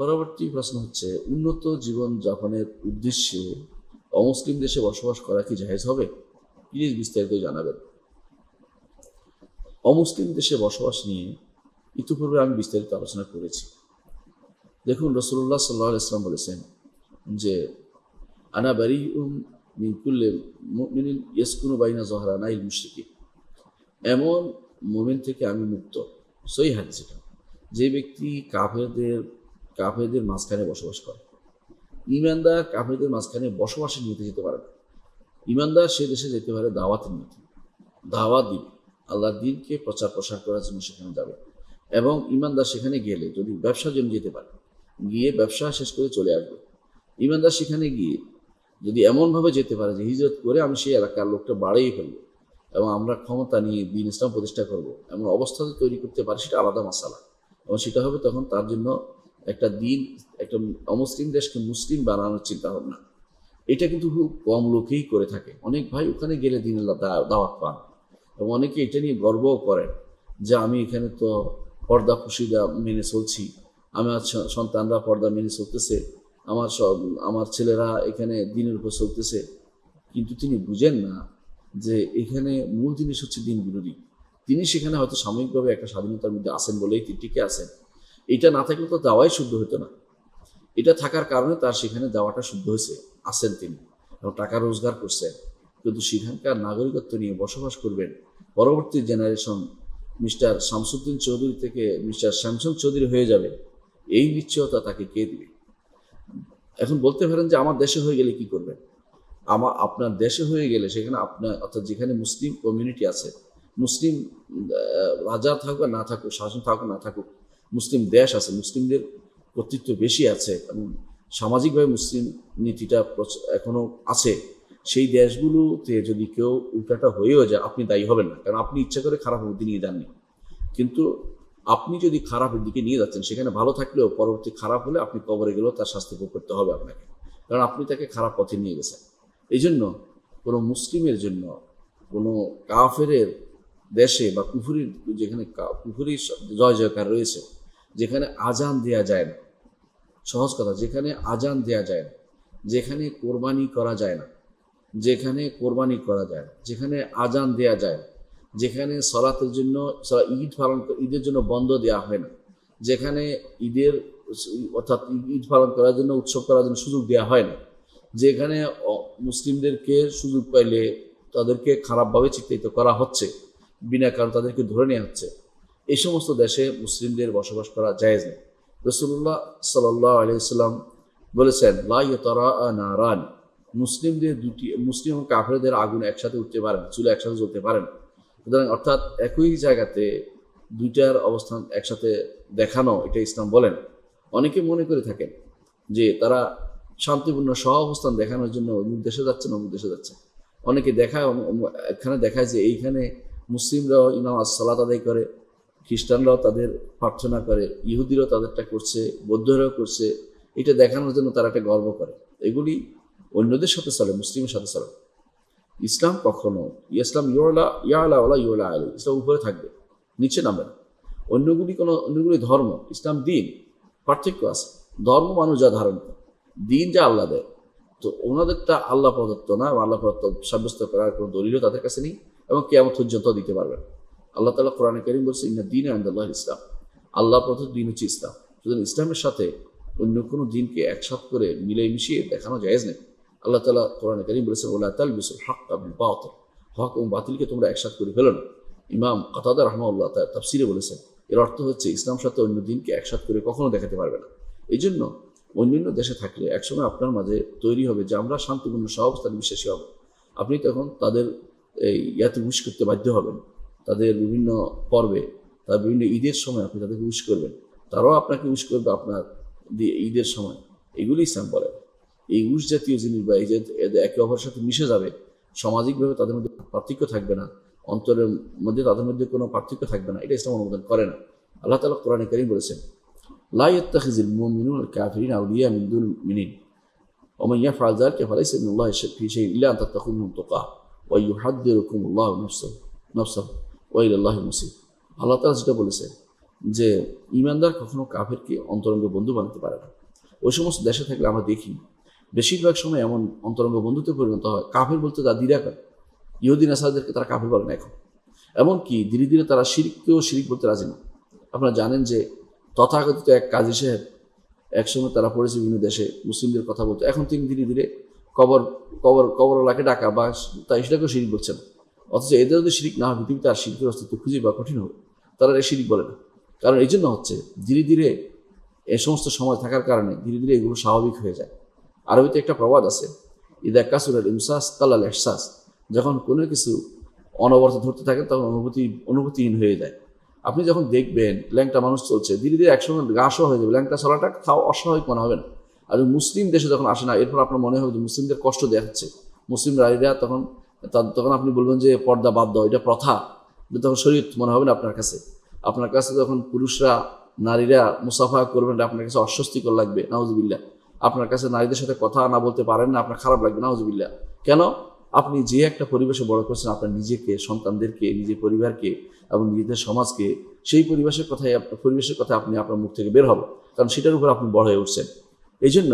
পরবর্তী প্রশ্ন হচ্ছে উন্নত জীবন যাপনের উদ্দেশ্যে অমুসলিম দেশে বসবাস করা কি জাহেজ হবে প্লিজ বিস্তারিত জানাবেন অমুসলিম দেশে বসবাস নিয়ে ইতিপূর্বে আমি বিস্তারিত আলোচনা করেছি দেখুন রসুল্লাহ সাল্লাহ ইসলাম বলেছেন যে আনা বারি উম মিনকুল্লে ইয়েসকুনু বাইনা আনা ইল মুশরিকি এমন মোমেন্ট থেকে আমি মুক্ত সই হাদিস যে ব্যক্তি কাফেরদের কাফেরদের মাঝখানে বসবাস করে ইমানদার কাফেরদের মাঝখানে বসবাসের নিতে যেতে পারে না ইমানদার সে দেশে যেতে পারে দাওয়াতের নিতে দাওয়াত দিবে আল্লাহ দিনকে প্রচার প্রসার করার জন্য সেখানে যাবে এবং ইমানদার সেখানে গেলে যদি ব্যবসার জন্য যেতে পারে গিয়ে ব্যবসা শেষ করে চলে আসবে ইমানদার সেখানে গিয়ে যদি এমনভাবে যেতে পারে যে হিজরত করে আমি সেই এলাকার লোকটা বাড়িয়ে ফেলবো এবং আমরা ক্ষমতা নিয়ে দিন ইসলাম প্রতিষ্ঠা করব এমন অবস্থা তৈরি করতে পারে সেটা আলাদা মশালা এবং সেটা হবে তখন তার জন্য একটা দিন একটা অমুসলিম দেশকে মুসলিম বানানোর চিন্তা ভাবনা এটা কিন্তু খুব কম লোকেই করে থাকে অনেক ভাই ওখানে গেলে দিন দাওয়াত পান এবং অনেকে এটা নিয়ে গর্বও করেন যে আমি এখানে তো পর্দা খুশিদা মেনে চলছি আমার সন্তানরা পর্দা মেনে চলতেছে আমার সব আমার ছেলেরা এখানে দিনের উপর চলতেছে কিন্তু তিনি বুঝেন না যে এখানে মূল জিনিস হচ্ছে দিন বিরোধী তিনি সেখানে হয়তো সাময়িকভাবে একটা স্বাধীনতার মধ্যে আছেন বলেই তিনি টিকে আছেন এটা না থাকলে তো যাওয়াই শুদ্ধ হতো না এটা থাকার কারণে তার সেখানে যাওয়াটা শুদ্ধ হয়েছে আসেন তিনি এবং টাকা রোজগার করছেন কিন্তু সেখানকার নাগরিকত্ব নিয়ে বসবাস করবেন পরবর্তী জেনারেশন মিস্টার শামসুদ্দিন চৌধুরী থেকে মিস্টার শ্যামসুন চৌধুরী হয়ে যাবে এই নিশ্চয়তা তাকে কে দিবে এখন বলতে পারেন যে আমার দেশে হয়ে গেলে কি করবেন আমার আপনার দেশে হয়ে গেলে সেখানে আপনার অর্থাৎ যেখানে মুসলিম কমিউনিটি আছে মুসলিম রাজা থাকুক না থাকুক শাসন থাকুক না থাকুক মুসলিম দেশ আছে মুসলিমদের কর্তৃত্ব বেশি আছে এবং সামাজিকভাবে মুসলিম নীতিটা এখনও আছে সেই দেশগুলোতে যদি কেউ উল্টাটা হয়েও যায় আপনি দায়ী হবেন না কারণ আপনি ইচ্ছা করে খারাপ বুদ্ধি নিয়ে যাননি কিন্তু আপনি যদি খারাপের দিকে নিয়ে যাচ্ছেন সেখানে ভালো থাকলেও পরবর্তী খারাপ হলে আপনি কবরে গেলেও তার শাস্তি ভোগ করতে হবে আপনাকে কারণ আপনি তাকে খারাপ পথে নিয়ে গেছেন এই জন্য কোনো মুসলিমের জন্য কোনো কাফেরের দেশে বা কুফুরির যেখানে কুফুরির জয় জয়কার রয়েছে যেখানে আজান দেয়া যায় না সহজ কথা যেখানে আজান দেয়া যায় না যেখানে কোরবানি করা যায় না যেখানে কোরবানি করা যায় না যেখানে আজান দেয়া যায় না যেখানে সলাতের জন্য ঈদ পালন ঈদের জন্য বন্ধ দেওয়া হয় না যেখানে ঈদের অর্থাৎ ঈদ পালন করার জন্য উৎসব করার জন্য সুযোগ দেওয়া হয় না যেখানে মুসলিমদেরকে সুযোগ পাইলে তাদেরকে খারাপভাবে চিত্রিত করা হচ্ছে বিনা কারণ তাদেরকে ধরে নেওয়া হচ্ছে এই সমস্ত দেশে মুসলিমদের বসবাস করা জায়েজ না রসুল্লাহ সাল্লাহ আলাইসাল্লাম বলেছেন লাইতরা নারান মুসলিমদের দুটি মুসলিম এবং কাফেরদের আগুন একসাথে উঠতে পারেন চুলে একসাথে চলতে পারেন সুতরাং অর্থাৎ একই জায়গাতে দুইটার অবস্থান একসাথে দেখানো এটা ইসলাম বলেন অনেকে মনে করে থাকেন যে তারা শান্তিপূর্ণ সহ অবস্থান দেখানোর জন্য অমুক দেশে যাচ্ছে না অমুক দেশে যাচ্ছে অনেকে দেখায় এখানে দেখায় যে এইখানে মুসলিমরাও ইমাম সালাত আদায় করে খ্রিস্টানরাও তাদের প্রার্থনা করে ইহুদিরাও তাদেরটা করছে বৌদ্ধরাও করছে এটা দেখানোর জন্য তারা একটা গর্ব করে এগুলি অন্যদের সাথে চলে মুসলিমের সাথে চলে ইসলাম কখনো ইসলাম ইয়লা ইয়ালা ওলা ইয়লা আলী ইসলাম উপরে থাকবে নিচে নামবে না অন্যগুলি কোনো অন্যগুলি ধর্ম ইসলাম দিন পার্থক্য আছে ধর্ম মানুষ যা ধারণ করে দিন যা আল্লাহ দেয় তো ওনাদেরটা আল্লাহ প্রদত্ত না আল্লাহ প্রদত্ত সাব্যস্ত করার কোনো দলিলও তাদের কাছে নেই এবং কেমন পর্যন্ত দিতে পারবে না আল্লাহ তালা কোরআন করিম বলছে ইন্না দিন আন্দাল্লাহ ইসলাম আল্লাহ প্রথম দিন হচ্ছে ইসলাম সুতরাং ইসলামের সাথে অন্য কোনো দিনকে একসাথ করে মিলে মিশিয়ে দেখানো যায়জ নেই আল্লাহ তালা কোরআন করিম বলেছে ওলা তাল বিসুল হক আবুল বাতল হক এবং বাতিলকে তোমরা একসাথ করে ফেলো না ইমাম কতাদা রহমাউল্লাহ তার তাফসিরে বলেছেন এর অর্থ হচ্ছে ইসলাম সাথে অন্য দিনকে একসাথ করে কখনো দেখাতে পারবে না এই জন্য অন্যান্য দেশে থাকলে একসময় আপনার মাঝে তৈরি হবে যে আমরা শান্তিপূর্ণ অবস্থানে বিশ্বাসী হব আপনি তখন তাদের এই ইয়াতে মুশ করতে বাধ্য হবেন তাদের বিভিন্ন পর্বে তারা বিভিন্ন ঈদের সময় আপনি তাদেরকে উইশ করবেন তারাও আপনাকে উইশ করবে আপনার ঈদের সময় এগুলি ইসলাম বলে এই উস জাতীয় জিনিস বা এই যে একে অপরের সাথে মিশে যাবে সামাজিকভাবে তাদের মধ্যে পার্থক্য থাকবে না অন্তরের মধ্যে তাদের মধ্যে কোনো পার্থক্য থাকবে না এটা ইসলাম অনুমোদন করে না আল্লাহ তালা কোরআনে করিম বলেছেন লাইয়াত্তাখিজিল মুমিনুল কাফিরিন আউলিয়া মিন্দুল মিনিন ومن يفعل ذلك فليس من الله في شيء إلا أن تتخذهم تقاه ويحذركم ওয়াইল্লাহ মুসিদ আল্লাহ তালা যেটা বলেছে যে ইমানদার কখনো কাফেরকে অন্তরঙ্গ বন্ধু বানাতে পারে না ওই সমস্ত দেশে থাকলে আমরা দেখি বেশিরভাগ সময় এমন অন্তরঙ্গ বন্ধুতে পরিণত হয় কাফের বলতে তারা দিরা করে ইহুদিন আসাদেরকে তারা কাফের বলে না এখন এমনকি ধীরে ধীরে তারা শিরিককেও শিরিক বলতে রাজি না আপনারা জানেন যে তথাকথিত এক কাজী সাহেব একসময় তারা পড়েছে বিভিন্ন দেশে মুসলিমদের কথা বলতো এখন তিনি ধীরে ধীরে কবর কবর কবরওয়ালাকে ডাকা বা তাই সেটাকেও শিরিক বলছে না অথচ এদের যদি শিরিক না হয় পৃথিবীতে আর শিল্পের অস্তিত্ব খুঁজে বা কঠিন হবে তারা এই শিরিক বলে না কারণ এই জন্য হচ্ছে ধীরে ধীরে এ সমস্ত সময় থাকার কারণে ধীরে ধীরে এগুলো স্বাভাবিক হয়ে যায় আরবিতে একটা প্রবাদ আছে ইদা কাসুরাল ইমসাস তালাল এহসাস যখন কোনো কিছু অনবর্ত ধরতে থাকেন তখন অনুভূতি অনুভূতিহীন হয়ে যায় আপনি যখন দেখবেন ল্যাংটা মানুষ চলছে ধীরে ধীরে একসময় গাছও হয়ে যাবে ল্যাংটা চলাটা তাও অস্বাভাবিক মনে হবে না আর মুসলিম দেশে যখন আসে না এরপর আপনার মনে হবে যে মুসলিমদের কষ্ট দেওয়া হচ্ছে মুসলিম নারীরা তখন তখন আপনি বলবেন যে পর্দা বাদ দাও এটা প্রথা তখন শরীর মনে হবে না আপনার কাছে আপনার কাছে যখন পুরুষরা নারীরা মুসাফা করবেন আপনার কাছে অস্বস্তিকর লাগবে নাউজবিল্লা আপনার কাছে নারীদের সাথে কথা না বলতে পারেন না আপনার খারাপ লাগবে নাউজবিল্লা কেন আপনি যে একটা পরিবেশে বড় করছেন আপনার নিজেকে সন্তানদেরকে নিজের পরিবারকে এবং নিজেদের সমাজকে সেই পরিবেশের কথাই আপনার পরিবেশের কথা আপনি আপনার মুখ থেকে বের হব কারণ সেটার উপর আপনি বড় হয়ে উঠছেন এই জন্য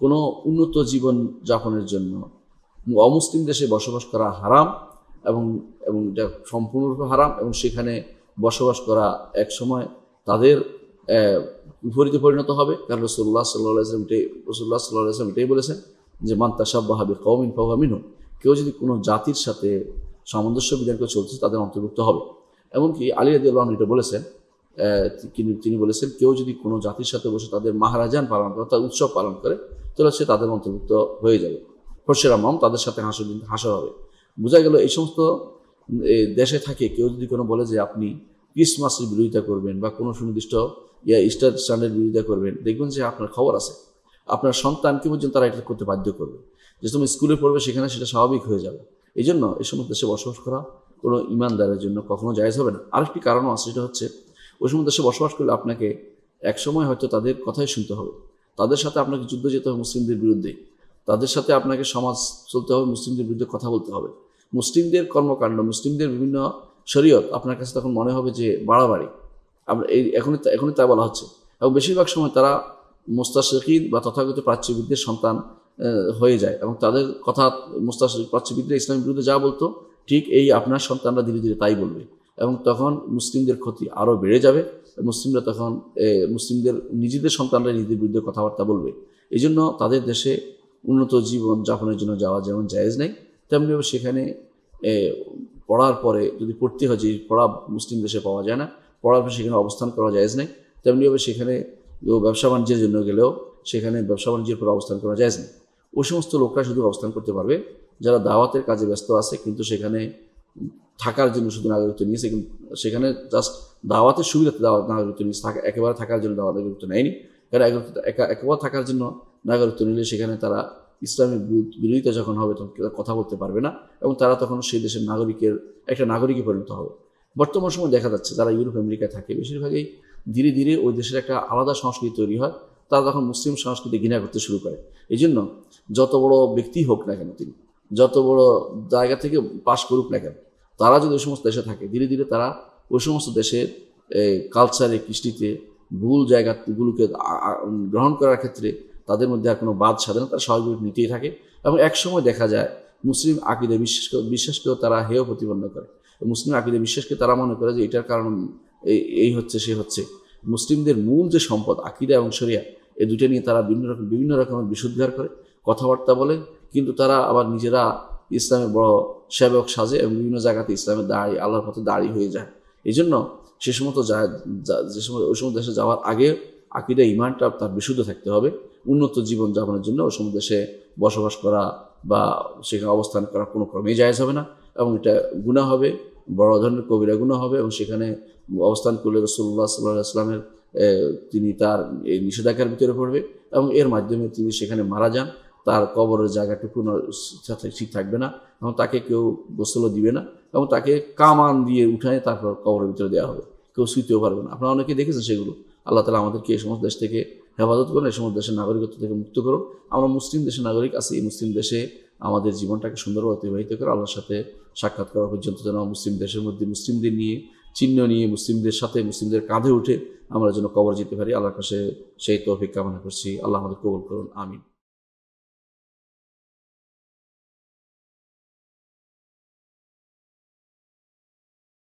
কোনো উন্নত জীবন যাপনের জন্য অমুসলিম দেশে বসবাস করা হারাম এবং এবং এটা সম্পূর্ণরূপে হারাম এবং সেখানে বসবাস করা এক সময় তাদের বিপরীতে পরিণত হবে কারণ রসুল্লাহ সাল্লাহ এটাই রসুল্লাহ সাল্লাহ আসলাম এটাই বলেছেন যে মান্তাসাব্বাহাবি কৌমিন ফাহামিনু কেউ যদি কোনো জাতির সাথে সামঞ্জস্য বিধান করে চলছে তাদের অন্তর্ভুক্ত হবে এমনকি আলী আদি এটা বলেছেন তিনি বলেছেন কেউ যদি কোনো জাতির সাথে বসে তাদের মাহারাজান পালন করে তার উৎসব পালন করে তাহলে সে তাদের অন্তর্ভুক্ত হয়ে যাবে খোরশেরাম মাম তাদের সাথে হাসর হাসা হবে বোঝা গেল এই সমস্ত দেশে থাকে কেউ যদি কোনো বলে যে আপনি ক্রিসমাসের বিরোধিতা করবেন বা কোনো সুনির্দিষ্ট ইয়া ইস্টার স্ট্যান্ডের বিরোধিতা করবেন দেখবেন যে আপনার খবর আছে আপনার সন্তানকে পর্যন্ত তারা এটা করতে বাধ্য করবে যে তুমি স্কুলে পড়বে সেখানে সেটা স্বাভাবিক হয়ে যাবে এই জন্য এই সমস্ত দেশে বসবাস করা কোনো ইমানদারের জন্য কখনো জায়জ হবে না আরেকটি কারণও আছে সেটা হচ্ছে ওই সমস্ত দেশে বসবাস করলে আপনাকে একসময় হয়তো তাদের কথাই শুনতে হবে তাদের সাথে আপনাকে যুদ্ধ যেতে হবে মুসলিমদের বিরুদ্ধে তাদের সাথে আপনাকে সমাজ চলতে হবে মুসলিমদের বিরুদ্ধে কথা বলতে হবে মুসলিমদের কর্মকাণ্ড মুসলিমদের বিভিন্ন শরীয়ত আপনার কাছে তখন মনে হবে যে বাড়াবাড়ি আমরা এই এখনই এখনই তা বলা হচ্ছে এবং বেশিরভাগ সময় তারা মুস্তাশিকিন বা তথাগত প্রাচ্যবিদদের সন্তান হয়ে যায় এবং তাদের কথা মুস্তাশিক প্রাচ্যবিদরা ইসলামের বিরুদ্ধে যা বলতো ঠিক এই আপনার সন্তানরা ধীরে ধীরে তাই বলবে এবং তখন মুসলিমদের ক্ষতি আরও বেড়ে যাবে মুসলিমরা তখন মুসলিমদের নিজেদের সন্তানরা নিজেদের বিরুদ্ধে কথাবার্তা বলবে এই জন্য তাদের দেশে উন্নত জীবন যাপনের জন্য যাওয়া যেমন জায়েজ নাই তেমনি সেখানে পড়ার পরে যদি পড়তে হয় যে পড়া মুসলিম দেশে পাওয়া যায় না পড়ার পর সেখানে অবস্থান করা জায়েজ নাই হবে সেখানে ব্যবসা বাণিজ্যের জন্য গেলেও সেখানে ব্যবসা বাণিজ্যের পরে অবস্থান করা জায়েজ নেই ওই সমস্ত লোকরা শুধু অবস্থান করতে পারবে যারা দাওয়াতের কাজে ব্যস্ত আছে কিন্তু সেখানে থাকার জন্য শুধু নাগরিকত্ব নিয়েছে কিন্তু সেখানে জাস্ট দাওয়াতের সুবিধাতে দাওয়াত নাগরিকত্ব নিয়েছে একেবারে থাকার জন্য দাওয়াত নাগরিকত্ব নেয়নি কারণ একেবারে থাকার জন্য নাগরিকত্ব নিলে সেখানে তারা ইসলামিক বিরোধিতা যখন হবে তখন তারা কথা বলতে পারবে না এবং তারা তখন সেই দেশের নাগরিকের একটা নাগরিকই পরিণত হবে বর্তমান সময় দেখা যাচ্ছে যারা ইউরোপ আমেরিকায় থাকে বেশিরভাগই ধীরে ধীরে ওই দেশের একটা আলাদা সংস্কৃতি তৈরি হয় তারা তখন মুসলিম সংস্কৃতি ঘৃণা করতে শুরু করে এই জন্য যত বড় ব্যক্তি হোক না কেন তিনি যত বড় জায়গা থেকে পাশ করুক না কেন তারা যদি ওই সমস্ত দেশে থাকে ধীরে ধীরে তারা ওই সমস্ত দেশের কালচারে কৃষ্টিতে ভুল জায়গাগুলোকে গ্রহণ করার ক্ষেত্রে তাদের মধ্যে আর কোনো বাদ সাধারণ না তারা স্বাভাবিক নিতেই থাকে এবং একসময় দেখা যায় মুসলিম আকিদে বিশ্বাস বিশ্বাসকেও তারা হেয় প্রতিপন্ন করে মুসলিম আকিদে বিশ্বাসকে তারা মনে করে যে এটার কারণ এই হচ্ছে সে হচ্ছে মুসলিমদের মূল যে সম্পদ আকিদা এবং শরিয়া এই দুটো নিয়ে তারা বিভিন্ন রকম বিভিন্ন রকমের বিশুদ্ধার করে কথাবার্তা বলে কিন্তু তারা আবার নিজেরা ইসলামের বড় সেবক সাজে এবং বিভিন্ন জায়গাতে ইসলামের দাঁড়িয়ে আল্লাহর পথে দাঁড়িয়ে হয়ে যায় এই জন্য সে সমস্ত যে সময় ওই সমস্ত দেশে যাওয়ার আগে আকিদা ইমানটা তার বিশুদ্ধ থাকতে হবে উন্নত জীবন যাপনের জন্য ও সমুদেশে বসবাস করা বা সেখানে অবস্থান করা কোনো ক্রমেই জায়জ হবে না এবং এটা গুণা হবে বড় ধরনের কবিরা গুণা হবে এবং সেখানে অবস্থান করলে রসুল্লাহ সাল্লাহ ইসলামের তিনি তার এই নিষেধাজ্ঞার ভিতরে পড়বে এবং এর মাধ্যমে তিনি সেখানে মারা যান তার কবরের জায়গাটুকু ঠিক থাকবে না এবং তাকে কেউ গোসলও দিবে না এবং তাকে কামান দিয়ে উঠায় তারপর কবরের ভিতরে দেওয়া হবে কেউ শুইতেও পারবে না আপনারা অনেকে দেখেছেন সেগুলো আল্লাহ তালা আমাদেরকে এই সমস্ত দেশ থেকে হেফাজত করুন এই সমস্ত দেশের নাগরিকত্ব থেকে মুক্ত করুন আমরা মুসলিম দেশের নাগরিক আছি এই মুসলিম দেশে আমাদের জীবনটাকে সুন্দরভাবে অতিবাহিত করে আল্লাহর সাথে সাক্ষাৎ করা পর্যন্ত যেন মুসলিম দেশের মধ্যে মুসলিমদের নিয়ে চিহ্ন নিয়ে মুসলিমদের সাথে মুসলিমদের কাঁধে উঠে আমরা যেন কবর যেতে পারি আল্লাহর কাছে সেই তৌফিক কামনা করছি আল্লাহ আমাদের কবল করুন আমিন